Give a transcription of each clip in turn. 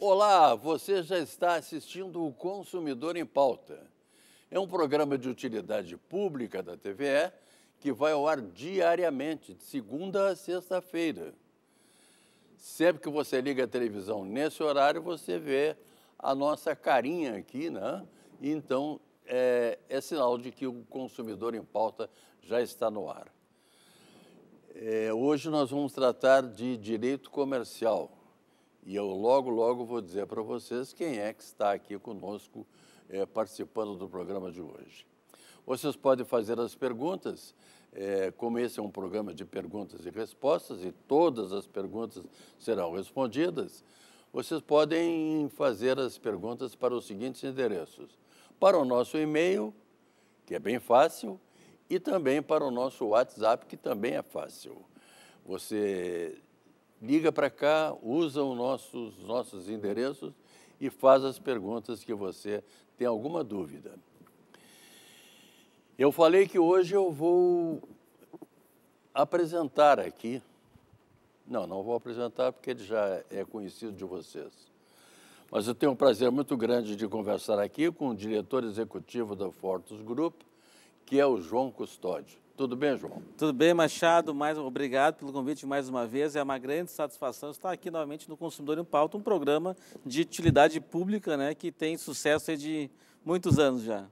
Olá, você já está assistindo o Consumidor em Pauta. É um programa de utilidade pública da TVE que vai ao ar diariamente, de segunda a sexta-feira. Sempre que você liga a televisão nesse horário, você vê a nossa carinha aqui, né? Então, é, é sinal de que o consumidor em pauta já está no ar. É, hoje nós vamos tratar de direito comercial e eu logo, logo vou dizer para vocês quem é que está aqui conosco é, participando do programa de hoje. Vocês podem fazer as perguntas, é, como esse é um programa de perguntas e respostas e todas as perguntas serão respondidas, vocês podem fazer as perguntas para os seguintes endereços: para o nosso e-mail, que é bem fácil, e também para o nosso WhatsApp, que também é fácil. Você liga para cá, usa os nossos, nossos endereços e faz as perguntas que você tem alguma dúvida. Eu falei que hoje eu vou apresentar aqui. Não, não vou apresentar porque ele já é conhecido de vocês. Mas eu tenho um prazer muito grande de conversar aqui com o diretor executivo da Fortus Group, que é o João Custódio. Tudo bem, João? Tudo bem, Machado. Mais obrigado pelo convite mais uma vez. É uma grande satisfação estar aqui novamente no Consumidor em Pauta, um programa de utilidade pública, né, que tem sucesso de muitos anos já.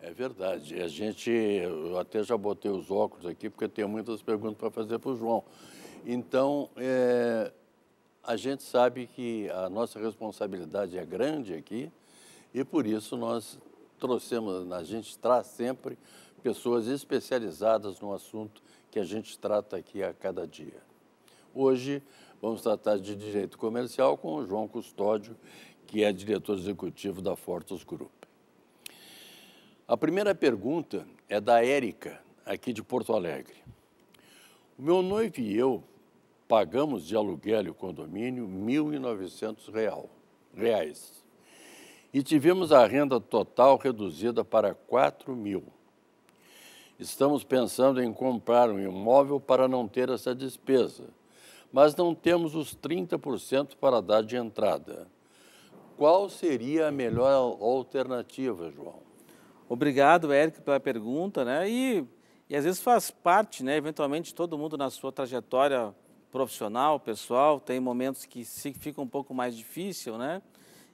É verdade. A gente, eu até já botei os óculos aqui porque eu tenho muitas perguntas para fazer para o João. Então, é, a gente sabe que a nossa responsabilidade é grande aqui e por isso nós trouxemos, a gente traz sempre pessoas especializadas no assunto que a gente trata aqui a cada dia. Hoje vamos tratar de direito comercial com o João Custódio, que é diretor executivo da Fortos Group. A primeira pergunta é da Érica, aqui de Porto Alegre. O meu noivo e eu pagamos de aluguel e o condomínio R$ 1.900. Reais. E tivemos a renda total reduzida para R$ 4.000. Estamos pensando em comprar um imóvel para não ter essa despesa, mas não temos os 30% para dar de entrada. Qual seria a melhor alternativa, João? Obrigado, eric pela pergunta, né? E, e às vezes faz parte, né, eventualmente todo mundo na sua trajetória profissional, pessoal, tem momentos que fica um pouco mais difícil, né?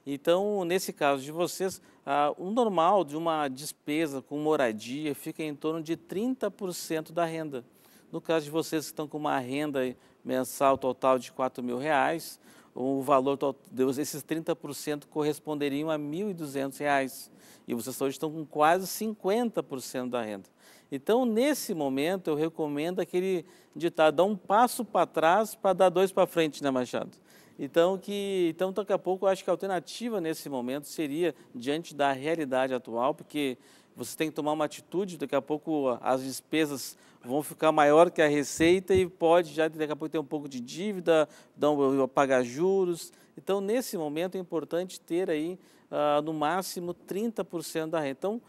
Então, nesse caso de vocês, ah, o normal de uma despesa com moradia fica em torno de 30% da renda. No caso de vocês que estão com uma renda mensal total de 4 mil reais, o valor de esses 30% corresponderiam a 1.200 reais. E vocês hoje estão com quase 50% da renda. Então, nesse momento, eu recomendo aquele ditado, dar um passo para trás para dar dois para frente, né, Machado? Então, que, então, daqui a pouco, eu acho que a alternativa nesse momento seria, diante da realidade atual, porque você tem que tomar uma atitude, daqui a pouco as despesas vão ficar maior que a receita e pode já daqui a pouco ter um pouco de dívida, um, pagar juros. Então, nesse momento é importante ter aí uh, no máximo 30% da renda. Então,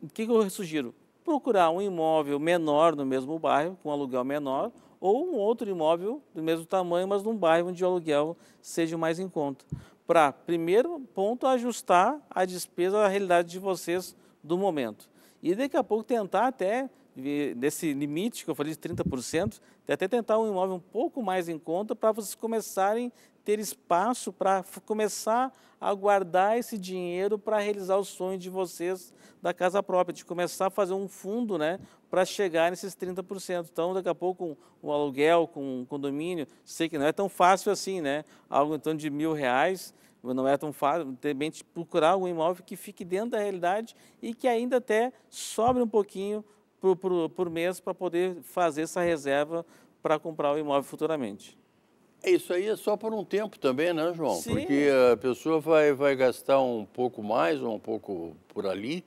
o que, que eu sugiro? procurar um imóvel menor no mesmo bairro, com aluguel menor, ou um outro imóvel do mesmo tamanho, mas num bairro onde o aluguel seja mais em conta. Para, primeiro ponto, ajustar a despesa à realidade de vocês do momento. E daqui a pouco tentar até, nesse limite que eu falei de 30%, até tentar um imóvel um pouco mais em conta para vocês começarem a ter espaço para começar a guardar esse dinheiro para realizar os sonhos de vocês da casa própria, de começar a fazer um fundo né, para chegar nesses 30%. Então, daqui a pouco, um, um, aluguel, com um condomínio, sei que não é tão fácil assim, né? Algo em torno de mil reais, não é tão fácil, de repente, procurar um imóvel que fique dentro da realidade e que ainda até sobre um pouquinho por, por, por mês para poder fazer essa reserva para comprar o imóvel futuramente. É, isso aí é só por um tempo também, né, João? Sim. Porque a pessoa vai, vai gastar um pouco mais ou um pouco por ali,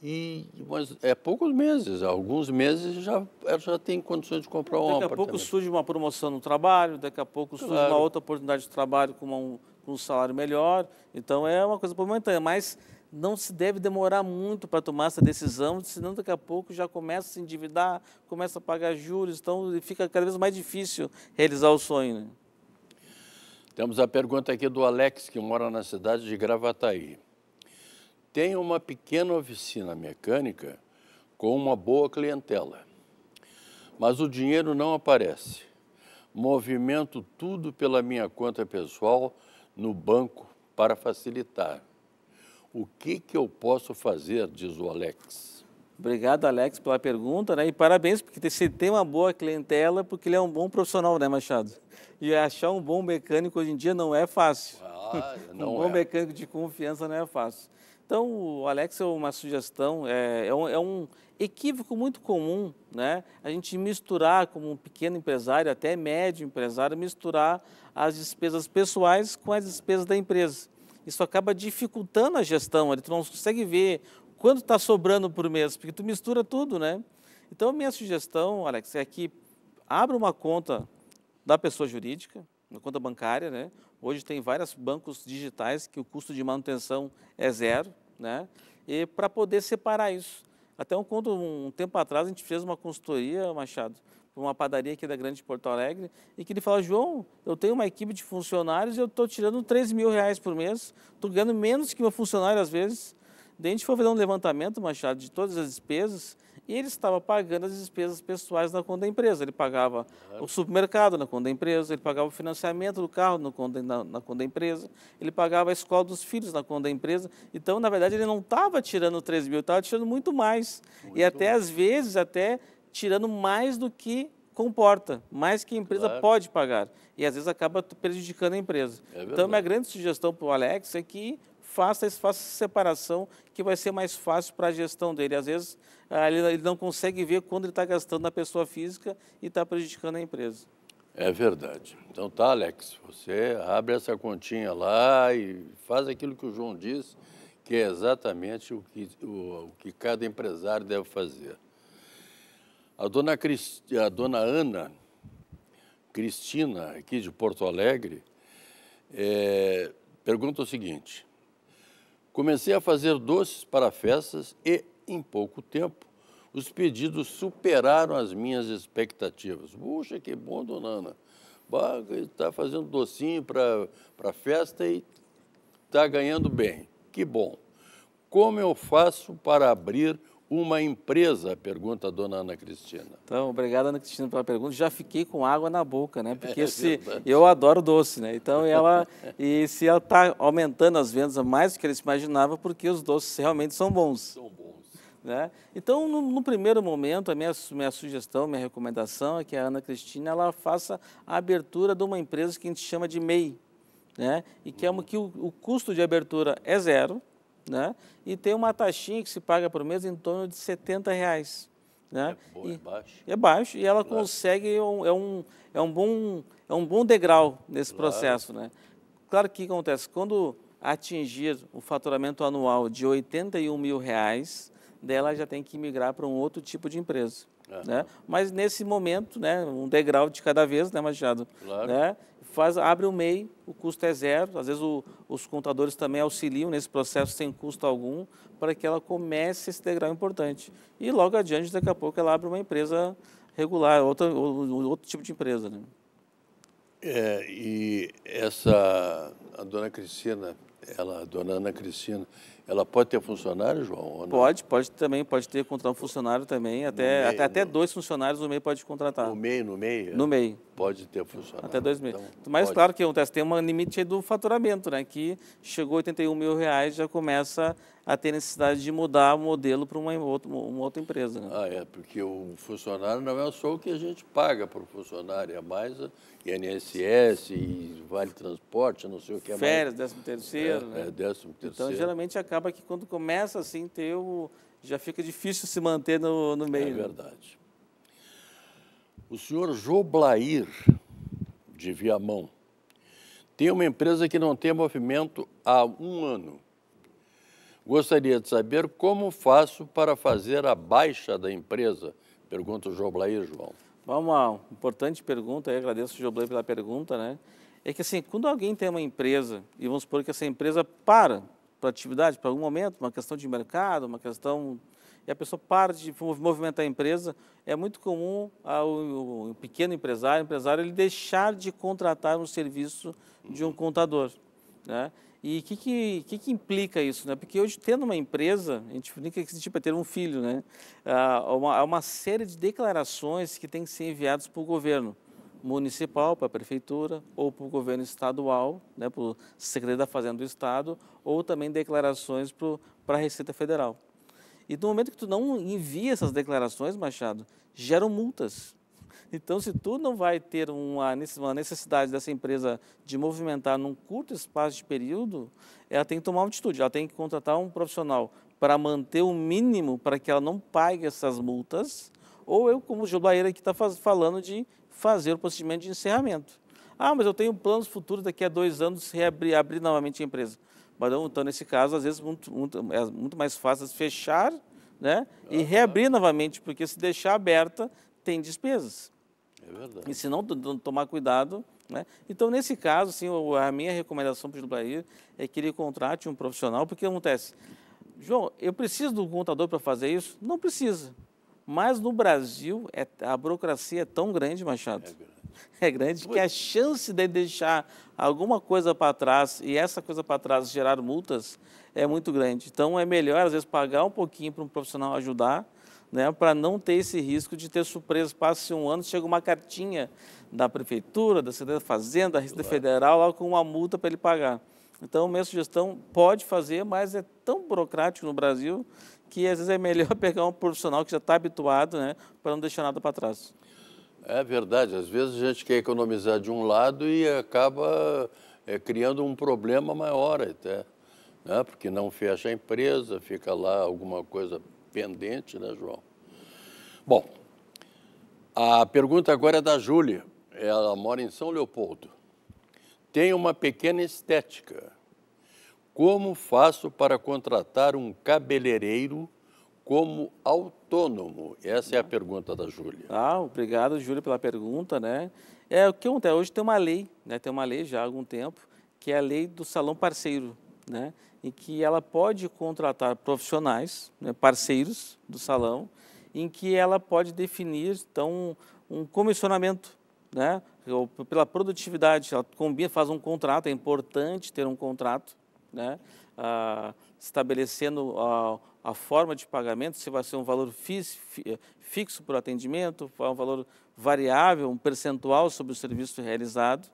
e, mas é poucos meses, alguns meses já, ela já tem condições de comprar um Daqui a pouco surge uma promoção no trabalho, daqui a pouco surge uma outra oportunidade de trabalho com, uma, um, com um salário melhor. Então é uma coisa momentânea, mas não se deve demorar muito para tomar essa decisão, senão daqui a pouco já começa a se endividar, começa a pagar juros, então fica cada vez mais difícil realizar o sonho. Né? Temos a pergunta aqui do Alex, que mora na cidade de Gravataí. Tenho uma pequena oficina mecânica com uma boa clientela, mas o dinheiro não aparece. Movimento tudo pela minha conta pessoal no banco para facilitar. O que, que eu posso fazer, diz o Alex? Obrigado, Alex, pela pergunta né? e parabéns, porque você tem uma boa clientela, porque ele é um bom profissional, né, Machado? E achar um bom mecânico hoje em dia não é fácil. Ah, não um bom é. mecânico de confiança não é fácil. Então, o Alex é uma sugestão, é, é, um, é, um, equívoco muito comum, né? A gente misturar, como um pequeno empresário, até médio empresário, misturar as despesas pessoais com as despesas da empresa. Isso acaba dificultando a gestão, ele não consegue ver quanto está sobrando por mês, porque tu mistura tudo, né? Então, minha sugestão, Alex, é que abra uma conta da pessoa jurídica, na conta bancária, né? Hoje tem vários bancos digitais que o custo de manutenção é zero, né? E para poder separar isso. Até um, quando, um tempo atrás a gente fez uma consultoria, Machado, para uma padaria aqui da Grande Porto Alegre, e que ele falou, João, eu tenho uma equipe de funcionários e eu estou tirando 3 mil reais por mês, estou ganhando menos que meu funcionário às vezes. Daí a gente foi fazer um levantamento, Machado, de todas as despesas, e ele estava pagando as despesas pessoais na conta da empresa. Ele pagava o supermercado na conta da empresa, ele pagava o financiamento do carro na conta, na, na conta da empresa, ele pagava a escola dos filhos na conta da empresa. Então, na verdade, ele não estava tirando 3 mil, estava tirando muito mais. Muito e até, bom. às vezes, até tirando mais do que comporta, mais que a empresa claro. pode pagar. E às vezes acaba prejudicando a empresa. É então, minha grande sugestão para o Alex é que faça, faça essa separação que vai ser mais fácil para a gestão dele. Às vezes, ah, ele não consegue ver quando ele está gastando na pessoa física e está prejudicando a empresa. É verdade. Então tá, Alex, você abre essa continha lá e faz aquilo que o João disse, que é exatamente o que, o, o que cada empresário deve fazer. A dona, a dona Ana Cristina, aqui de Porto Alegre, é, pergunta o seguinte: Comecei a fazer doces para festas e, em pouco tempo, os pedidos superaram as minhas expectativas. Puxa, que bom, dona Ana. Está fazendo docinho para festa e está ganhando bem. Que bom. Como eu faço para abrir uma empresa? Pergunta a dona Ana Cristina. Então, obrigado, Ana Cristina, pela pergunta. Já fiquei com água na boca, né? Porque é se, eu adoro doce, né? Então, ela, e se ela está aumentando as vendas mais do que se imaginava porque os doces realmente são bons. São bons. Né? Então, no, no, primeiro momento, a minha, minha sugestão, minha recomendação é que a Ana Cristina ela faça a abertura de uma empresa que a gente chama de MEI, né? e que, é uma, uhum. que o, o custo de abertura é zero, né? E tem uma taxinha que se paga por mês em torno de 70 reais. Né? É, boa, e, é baixo. É baixo e ela claro. consegue, um, é, um, é, um bom, é um bom degrau nesse claro. processo. Né? Claro que acontece, quando atingir o faturamento anual de 81 mil reais, dela já tem que migrar para um outro tipo de empresa. Uhum. Né? Mas nesse momento, né, um degrau de cada vez, né, Machado? Claro. Né? faz, abre o MEI, o custo é zero. Às vezes o, os contadores também auxiliam nesse processo sem custo algum para que ela comece esse degrau importante. E logo adiante, daqui a pouco, ela abre uma empresa regular, outra, outro tipo de empresa. Né? É, e essa, a dona Cristina, ela, a dona Ana Cristina, ela pode ter funcionário, João? Pode, pode também, pode ter contratar um funcionário também, até, MEI, até, até dois funcionários o MEI pode contratar. No MEI, no MEI? É? No MEI. Pode ter funcionado. Até 2 mil. Então, Mas pode. claro que acontece, tem um limite do faturamento, né? Que chegou a 81 mil reais, já começa a ter necessidade de mudar o modelo para uma, uma, outra empresa. Né? Ah, é, porque o funcionário não é só o que a gente paga para o funcionário, é mais INSS, e vale transporte, não sei o que é Férias, mais. Férias, 13 terceiro. É, né? é, então, terceiro. Então, geralmente acaba que quando começa assim, ter o, já fica difícil se manter no, no meio. É né? verdade. O senhor Joblair, de Viamão, tem uma empresa que não tem movimento há um ano. Gostaria de saber como faço para fazer a baixa da empresa, pergunta o Joblair, João. Uma importante pergunta, eu agradeço o Joblair pela pergunta, né? É que assim, quando alguém tem uma empresa, e vamos supor que essa empresa para para atividade, para algum momento, uma questão de mercado, uma questão e a pessoa para de movimentar a empresa. É muito comum o pequeno empresário, empresário, ele deixar de contratar um serviço de um contador. Né? E o que, que, que, implica isso? Né? Porque hoje, tendo uma empresa, a gente brinca que tipo, é ter um filho, né? há ah, uma, há uma série de declarações que têm que ser enviadas para o governo municipal, para a prefeitura, ou para o governo estadual, né, para o secretário da Fazenda do Estado, ou também declarações para a Receita Federal. E no momento que tu não envia essas declarações, Machado, geram multas. Então, se tu não vai ter uma necessidade dessa empresa de movimentar num curto espaço de período, ela tem que tomar uma atitude, ela tem que contratar um profissional para manter o mínimo para que ela não pague essas multas, ou eu, como o Gil Baeira aqui está falando de fazer o procedimento de encerramento. Ah, mas eu tenho planos futuros daqui a dois anos reabrir abrir novamente a empresa. Mas então, nesse caso, às vezes muito, muito, é muito mais fácil fechar né, e reabrir novamente, porque se deixar aberta, tem despesas. É verdade. E se não tomar cuidado. Né? Então, nesse caso, assim, a minha recomendação para o Jubair é que ele contrate um profissional, porque acontece. João, eu preciso do contador para fazer isso? Não precisa. Mas no Brasil, é, a burocracia é tão grande, Machado. É é grande que a chance de deixar alguma coisa para trás e essa coisa para trás gerar multas é muito grande. Então é melhor às vezes pagar um pouquinho para um profissional ajudar, né, para não ter esse risco de ter surpresa. Passa-se um ano, chega uma cartinha da prefeitura, da Secretaria da Fazenda, da Receita Federal, lá com uma multa para ele pagar. Então, minha sugestão pode fazer, mas é tão burocrático no Brasil que às vezes é melhor pegar um profissional que já está habituado, né, para não deixar nada para trás. É verdade, às vezes a gente quer economizar de um lado e acaba é, criando um problema maior até, né? porque não fecha a empresa, fica lá alguma coisa pendente, né, João? Bom, a pergunta agora é da Júlia. Ela mora em São Leopoldo. Tem uma pequena estética. Como faço para contratar um cabeleireiro como autônomo? Essa é a pergunta da Júlia. Ah, obrigado, Júlia, pela pergunta, né? É, o que acontece? Hoje tem uma lei, né? Tem uma lei já há algum tempo, que é a lei do salão parceiro, né? Em que ela pode contratar profissionais, né? parceiros do salão, em que ela pode definir, então, um comissionamento, né? pela produtividade, ela combina, faz um contrato, é importante ter um contrato, né? Ah, estabelecendo... Ah, a forma de pagamento, se vai ser um valor eh, fixo por atendimento, um valor variável, um percentual sobre o serviço realizado,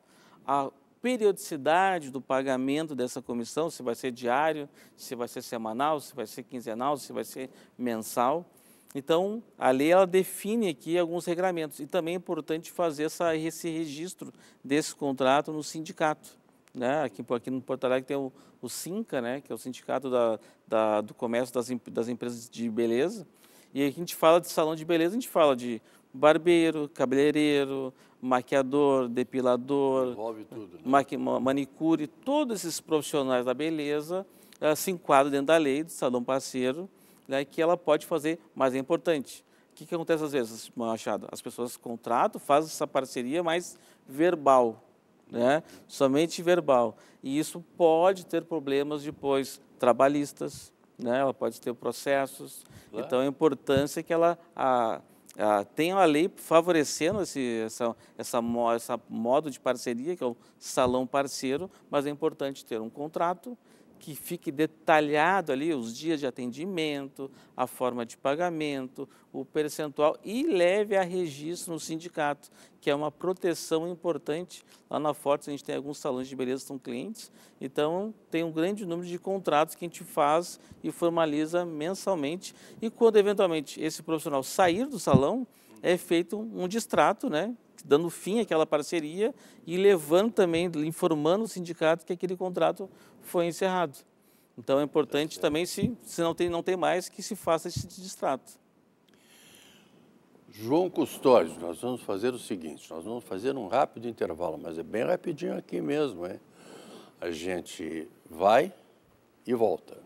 a periodicidade do pagamento dessa comissão, se vai ser diário, se vai ser semanal, se vai ser quinzenal, se vai ser mensal. Então, a lei ela define aqui alguns regramentos e também é importante fazer essa, esse registro desse contrato no sindicato. Né? Aqui, aqui no Porto Alegre tem o, o SINCA, né? que é o Sindicato da, da, do Comércio das, das Empresas de Beleza. E aí a gente fala de salão de beleza, a gente fala de barbeiro, cabeleireiro, maquiador, depilador, Envolve tudo, né? manicure, todos esses profissionais da beleza uh, se enquadram dentro da lei do salão parceiro, né, que ela pode fazer, mas é importante. O que, que acontece às vezes, Machado? As pessoas contratam, fazem essa parceria mais verbal, né? somente verbal. E isso pode ter problemas depois trabalhistas, né? ela pode ter processos. Claro. Então, a importância é que ela a, a, tenha uma lei favorecendo esse essa, essa, essa modo de parceria, que é o salão parceiro, mas é importante ter um contrato que fique detalhado ali os dias de atendimento, a forma de pagamento, o percentual e leve a registro no sindicato, que é uma proteção importante. Lá na Forte a gente tem alguns salões de beleza que são clientes, então tem um grande número de contratos que a gente faz e formaliza mensalmente. E quando eventualmente esse profissional sair do salão, é feito um distrato, né? dando fim àquela parceria e levando também, informando o sindicato que aquele contrato foi encerrado. Então é importante também, se, se não, tem, não tem mais, que se faça esse distrato. João Custódio, nós vamos fazer o seguinte, nós vamos fazer um rápido intervalo, mas é bem rapidinho aqui mesmo, hein? A gente vai e volta.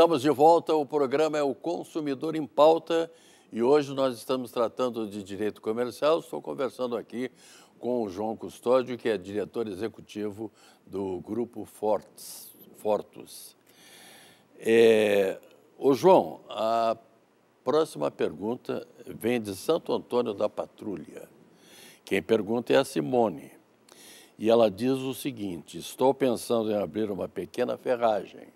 Estamos de volta, o programa é o Consumidor em Pauta e hoje nós estamos tratando de direito comercial. Estou conversando aqui com o João Custódio, que é diretor executivo do Grupo Fortes, Fortus. É, João, a próxima pergunta vem de Santo Antônio da Patrulha. Quem pergunta é a Simone. E ela diz o seguinte: Estou pensando em abrir uma pequena ferragem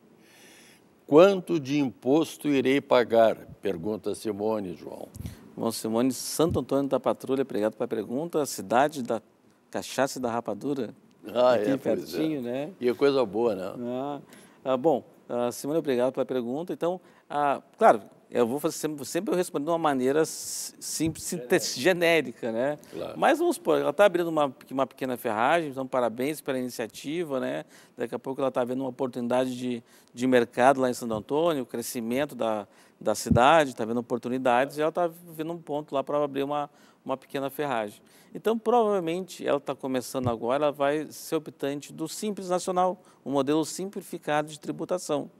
Quanto de imposto irei pagar? Pergunta Simone, João. Bom, Simone, Santo Antônio da Patrulha, obrigado pela pergunta. A cidade da cachaça e da rapadura. Ah, aqui é, é. pertinho, é. né? E é coisa boa, né? Ah, ah bom, ah, Simone, obrigado pela pergunta. Então, ah, claro, eu vou fazer sempre, sempre eu respondo de uma maneira simples, genérica, genérica né? Claro. Mas vamos supor, ela está abrindo uma, uma pequena ferragem, então parabéns pela iniciativa, né? Daqui a pouco ela está vendo uma oportunidade de, de mercado lá em Santo Antônio, o crescimento da, da cidade, está vendo oportunidades, e ela está vendo um ponto lá para abrir uma, uma pequena ferragem. Então, provavelmente, ela está começando agora, ela vai ser optante do Simples Nacional, um modelo simplificado de tributação.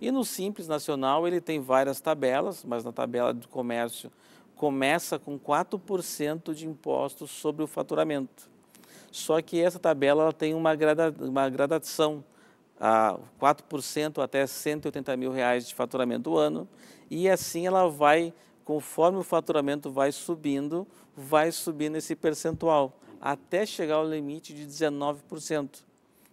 E no Simples Nacional ele tem várias tabelas, mas na tabela do comércio começa com 4% de impostos sobre o faturamento. Só que essa tabela ela tem uma, grada, uma gradação, a 4% até 180 mil reais de faturamento do ano, e assim ela vai, conforme o faturamento vai subindo, vai subindo esse percentual, até chegar ao limite de 19%.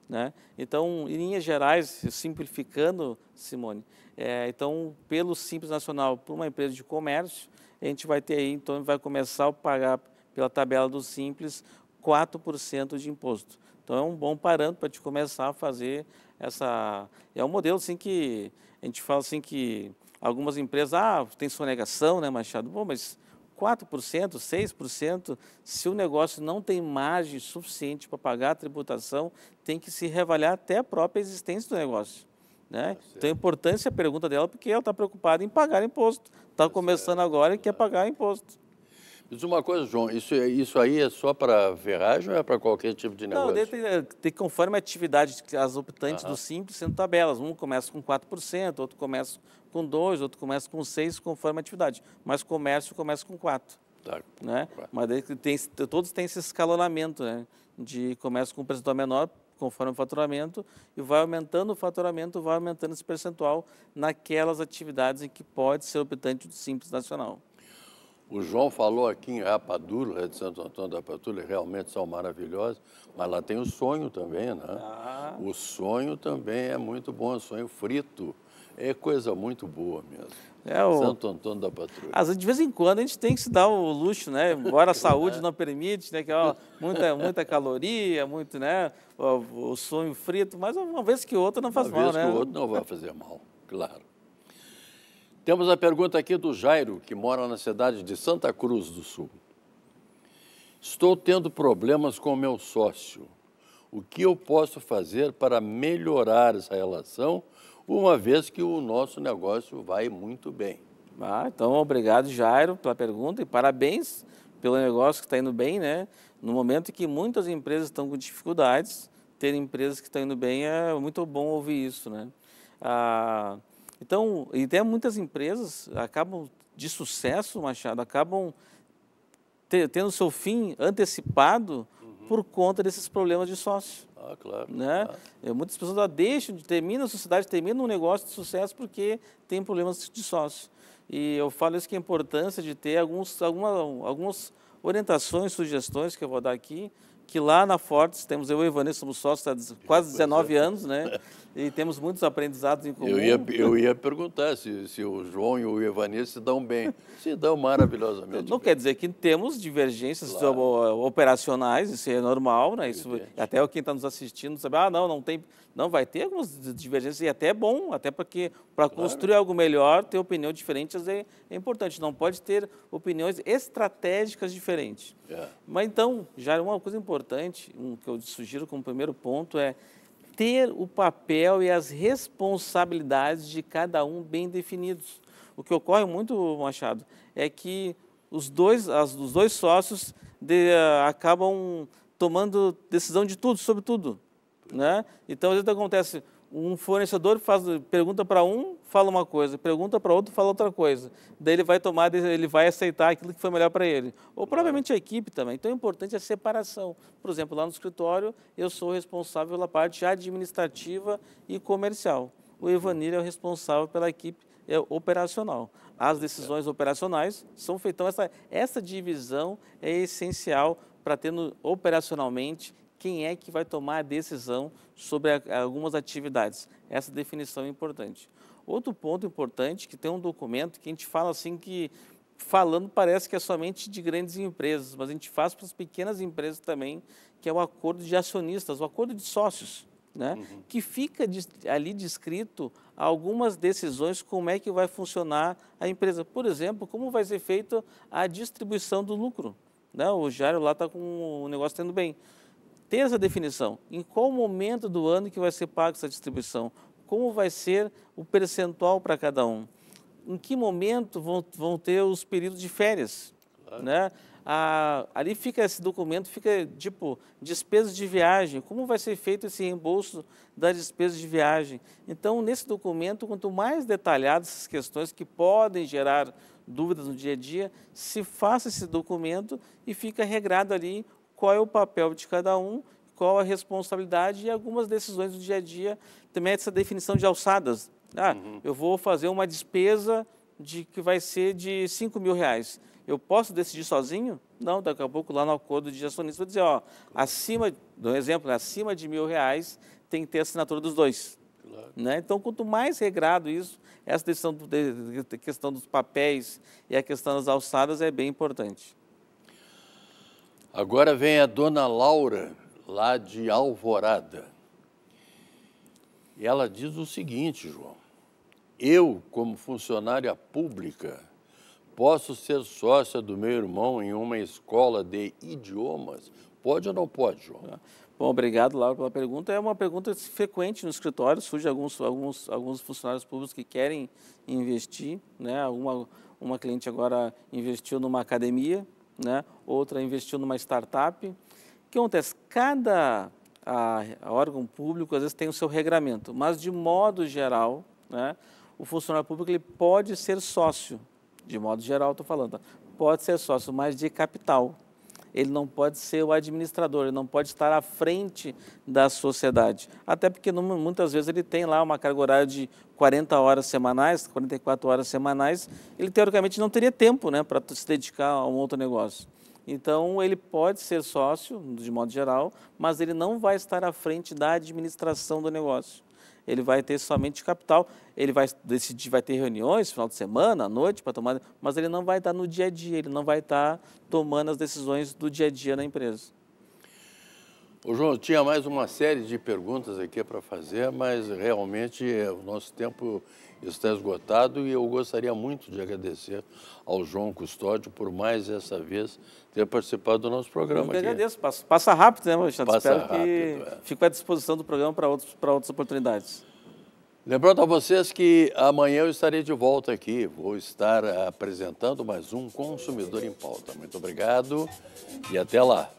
Né? Então, em linhas gerais, simplificando, Simone, é, então, pelo Simples Nacional, para uma empresa de comércio, a gente vai ter aí, então, vai começar a pagar pela tabela do Simples 4% de imposto. Então, é um bom parâmetro para te começar a fazer essa... É um modelo, assim, que a gente fala, assim, que algumas empresas, ah, tem sonegação, né, Machado? Bom, mas 4%, 6%, se o negócio não tem margem suficiente para pagar a tributação, tem que se reavaliar até a própria existência do negócio. Né? Tá então, é importante a pergunta dela, porque ela está preocupada em pagar imposto. Está tá, tá começando certo. agora e quer pagar imposto. Diz uma coisa, João, isso, isso aí é só para verragem ou é para qualquer tipo de negócio? Não, tem, é, tem conforme a atividade, as optantes uhum. do simples sendo tabelas. Um começa com 4%, outro começa com 2%, outro começa com 6%, conforme a atividade. Mas comércio começa com 4%. Tá. Né? Mas tem, todos têm esse escalonamento, né? De começa com um percentual menor, conforme o faturamento, e vai aumentando o faturamento, vai aumentando esse percentual naquelas atividades em que pode ser optante do Simples Nacional. O João falou aqui em Rapadura, de Santo Antônio da Patrulha, realmente são maravilhosos, mas lá tem o sonho também, né? Ah. O sonho também é muito bom, o sonho frito. É coisa muito boa mesmo. É o... Santo Antônio da Patrulha. Às, de vez em quando a gente tem que se dar o luxo, né? Embora a saúde não permite, né? Que ó, muita, muita caloria, muito, né? O, o sonho frito, mas uma vez que outra não faz uma mal, né? Uma vez que né? outra não vai fazer mal, claro. Temos a pergunta aqui do Jairo, que mora na cidade de Santa Cruz do Sul. Estou tendo problemas com o meu sócio. O que eu posso fazer para melhorar essa relação, uma vez que o nosso negócio vai muito bem? Ah, então obrigado, Jairo, pela pergunta e parabéns pelo negócio que está indo bem, né? No momento em que muitas empresas estão com dificuldades, ter empresas que estão indo bem é muito bom ouvir isso, né? Ah, então, e até muitas empresas acabam de sucesso, Machado, acabam te, tendo seu fim antecipado uhum. por conta desses problemas de sócio. Ah, claro. Né? Claro. É, muitas pessoas ah, deixam, terminam a sociedade, terminam um negócio de sucesso porque tem problemas de sócio. E eu falo isso que é a importância de ter alguns, alguma, algumas orientações, sugestões que eu vou dar aqui, que lá na Fortes temos eu e o Evanilson, somos sócios há quase 19 anos, né? e temos muitos aprendizados em comum. Eu ia, eu ia perguntar se, se o João e o Evanilson se dão bem. Se dão maravilhosamente. Não bem. quer dizer que temos divergências claro. operacionais, isso é normal, né? Isso, até quem está nos assistindo sabe, ah, não, não tem. Não, vai ter algumas divergências e até é bom, até porque para claro. construir algo melhor, ter opinião diferente é, é, importante. Não pode ter opiniões estratégicas diferentes. É. Mas então, já é uma coisa importante, um, que eu sugiro como primeiro ponto é ter o papel e as responsabilidades de cada um bem definidos. O que ocorre muito, Machado, é que os dois, as, os dois sócios de, uh, acabam tomando decisão de tudo, sobre tudo. Né? Então, às vezes acontece, um fornecedor faz, pergunta para um, fala uma coisa, pergunta para outro, fala outra coisa. Daí ele vai tomar, ele vai aceitar aquilo que foi melhor para ele. Ou provavelmente a equipe também. Então, é importante a separação. Por exemplo, lá no escritório, eu sou responsável pela parte administrativa e comercial. O Ivanir é o responsável pela equipe é operacional. As decisões operacionais são feitas. Então, essa, essa divisão é essencial para ter no, operacionalmente quem é que vai tomar a decisão sobre a, algumas atividades. Essa definição é importante. Outro ponto importante que tem um documento que a gente fala assim que falando parece que é somente de grandes empresas, mas a gente faz para as pequenas empresas também, que é o acordo de acionistas, o acordo de sócios, né? Uhum. que fica ali descrito algumas decisões como é que vai funcionar a empresa. Por exemplo, como vai ser feita a distribuição do lucro. Né? O Jairo lá está com o negócio tendo bem ter essa definição. Em qual momento do ano que vai ser paga essa distribuição? Como vai ser o percentual para cada um? Em que momento vão, vão ter os períodos de férias? Claro. Né? Ah, ali fica esse documento, fica tipo despesas de viagem, como vai ser feito esse reembolso das despesas de viagem. Então, nesse documento, quanto mais detalhadas essas questões que podem gerar dúvidas no dia a dia, se faça esse documento e fica regrado ali qual é o papel de cada um, qual a responsabilidade e algumas decisões do dia a dia. Também essa definição de alçadas. Ah, uhum. eu vou fazer uma despesa de que vai ser de 5 mil reais. Eu posso decidir sozinho? Não, daqui a pouco lá no acordo de acionista vou dizer, ó, acima, do exemplo, acima de mil reais tem que ter a assinatura dos dois. Claro. Né? Então, quanto mais regrado isso, essa decisão do, de, questão dos papéis e a questão das alçadas é bem importante. Agora vem a dona Laura, lá de Alvorada. E ela diz o seguinte, João: eu, como funcionária pública, posso ser sócia do meu irmão em uma escola de idiomas? Pode ou não pode, João? Bom, obrigado, Laura, pela pergunta. É uma pergunta frequente no escritório, surge alguns, alguns, alguns funcionários públicos que querem investir. Né? Uma, uma cliente agora investiu numa academia né? outra investiu numa startup. O que acontece? Cada a, a órgão público, às vezes, tem o seu regramento, mas, de modo geral, né, o funcionário público ele pode ser sócio, de modo geral, estou falando, tá? pode ser sócio, mas de capital ele não pode ser o administrador, ele não pode estar à frente da sociedade. Até porque muitas vezes ele tem lá uma carga horária de 40 horas semanais, 44 horas semanais, ele teoricamente não teria tempo né, para se dedicar a um outro negócio. Então, ele pode ser sócio, de modo geral, mas ele não vai estar à frente da administração do negócio ele vai ter somente capital, ele vai decidir, vai ter reuniões final de semana, à noite, para tomar, mas ele não vai estar no dia a dia, ele não vai estar tomando as decisões do dia a dia na empresa. O João, tinha mais uma série de perguntas aqui para fazer, mas realmente é, o nosso tempo está esgotado e eu gostaria muito de agradecer ao João Custódio por mais essa vez ter participado do nosso programa. Eu agradeço, passa, passa, rápido, né, Alexandre? Passa Espero rápido, que é. fico à disposição do programa para outros, para outras oportunidades. Lembrando a vocês que amanhã eu estarei de volta aqui. Vou estar apresentando mais um Consumidor em Pauta. Muito obrigado e até lá.